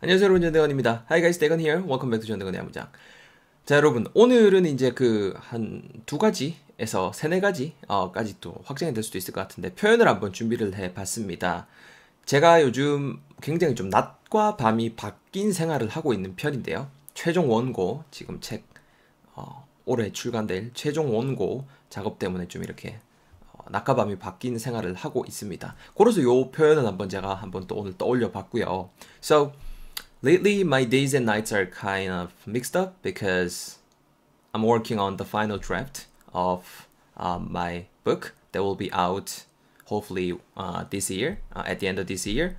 안녕하세요 여러분 전대건입니다. Hi guys, 대건 here. Welcome back to 전대건의 야무장. 자 여러분 오늘은 이제 그 한 두 가지에서 세네 가지까지 또 확장이 될 수도 있을 것 같은데 표현을 한번 준비를 해봤습니다. 제가 요즘 굉장히 좀 낮과 밤이 바뀐 생활을 하고 있는 편인데요. 최종 원고 지금 책 어, 올해 출간될 최종 원고 작업 때문에 좀 이렇게 어, 낮과 밤이 바뀐 생활을 하고 있습니다. 그래서 요 표현을 한번 제가 한번 또 오늘 떠올려 봤고요. So Lately, my days and nights are kind of mixed up because I'm working on the final draft of um, my book that will be out hopefully uh, this year, uh, at the end of this year.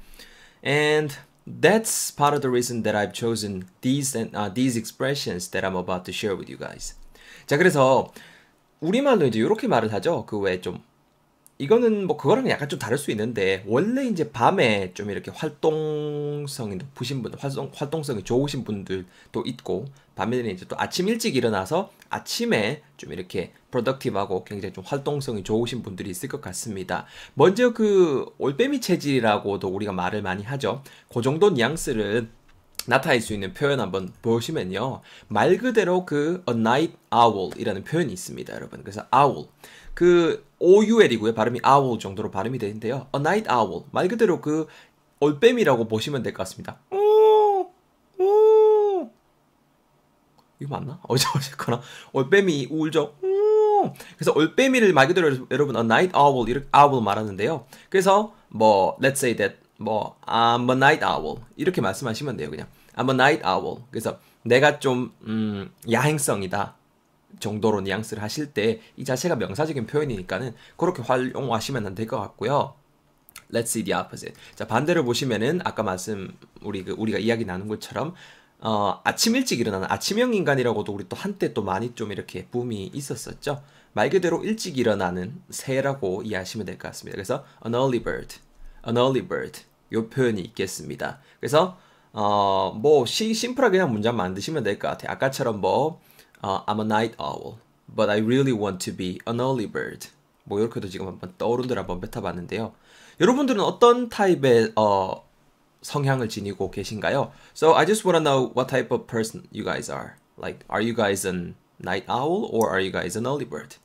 And that's part of the reason that I've chosen these, and, uh, these expressions that I'm about to share with you guys. 자, 그래서 우리말로 이제 이렇게 말을 하죠. 그좀 이거는 뭐 그거랑 약간 좀 다를 수 있는데 원래 이제 밤에 좀 이렇게 활동성이 높으신 분, 활동 활동성이 좋으신 분들도 있고 밤에는 이제 또 아침 일찍 일어나서 아침에 좀 이렇게 프로덕티브하고 굉장히 좀 활동성이 좋으신 분들이 있을 것 같습니다. 먼저 그 올빼미 체질이라고도 우리가 말을 많이 하죠. 그 정도 뉘앙스를 나타낼 수 있는 표현 한번 보시면요. 말 그대로 그 a night owl이라는 표현이 있습니다, 여러분. 그래서 owl. 그 OUL이고요. 발음이 owl 정도로 발음이 되는데요. a night owl. 말 그대로 그 올빼미라고 보시면 될 것 같습니다. 이거 맞나? 어제 어쨌거나 올빼미 울죠. 그래서 올빼미를 말 그대로 여러분 a night owl 이렇게 owl 말하는데요. 그래서 뭐 let's say that 뭐 I'm a night owl 이렇게 말씀하시면 돼요 그냥 I'm a night owl 그래서 내가 좀 음, 야행성이다 정도로 뉘앙스를 하실 때 이 자체가 명사적인 표현이니까는 그렇게 활용하시면 될 것 같고요. Let's see the opposite. 자 반대로 보시면은 아까 말씀 우리 그 우리가 이야기 나눈 것처럼 어, 아침 일찍 일어나는 아침형 인간이라고도 우리 또 한때 또 많이 좀 이렇게 붐이 있었었죠. 말 그대로 일찍 일어나는 새라고 이해하시면 될 것 같습니다. 그래서 an early bird, an early bird. 요 표현이 있겠습니다. 그래서 어, 뭐 시, 심플하게 그냥 문장 만드시면 될 것 같아요. 아까처럼 뭐 어, I'm a night owl, but I really want to be an early bird. 뭐 이렇게도 지금 한번 떠오른들 한번 뱉어봤는데요. 여러분들은 어떤 타입의 어, 성향을 지니고 계신가요? So I just wanna know what type of person you guys are. Like, are you guys an night owl or are you guys an early bird?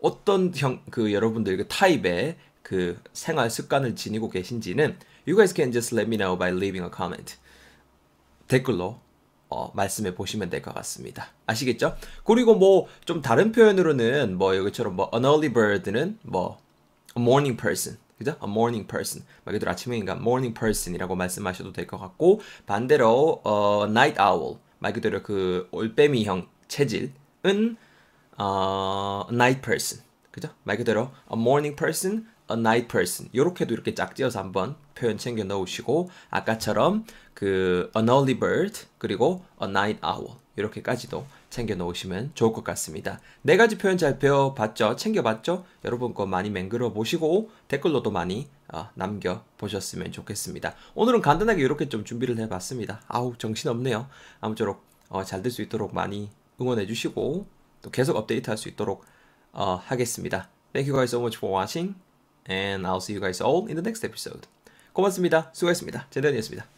어떤 형, 그 여러분들 그 타입의 그 생활 습관을 지니고 계신지는 you guys can just let me know by leaving a comment. 댓글로 어, 말씀해 보시면 될 것 같습니다. 아시겠죠? 그리고 뭐 좀 다른 표현으로는 뭐 여기처럼 뭐 an early bird는 뭐 a morning person 그죠? a morning person 말 그대로 아침에 인간 morning person이라고 말씀하셔도 될 것 같고 반대로 어, night owl 말 그대로 그 올빼미형 체질은 어, night person 그죠? 말 그대로 a morning person, a night person. 요렇게도 이렇게 짝지어서 한번 표현 챙겨 넣으시고 아까처럼 그 an early bird 그리고 a night owl 이렇게까지도 챙겨 놓으시면 좋을 것 같습니다. 네 가지 표현 잘 배워봤죠? 챙겨봤죠? 여러분 거 많이 맹글어 보시고 댓글로도 많이 어, 남겨 보셨으면 좋겠습니다. 오늘은 간단하게 이렇게 좀 준비를 해봤습니다. 아우 정신 없네요. 아무쪼록 어, 잘될 수 있도록 많이 응원해 주시고 또 계속 업데이트할 수 있도록 어, 하겠습니다. Thank you guys so much for watching. And I'll see you guys all in the next episode. 고맙습니다. 수고했습니다. 제대현이었습니다.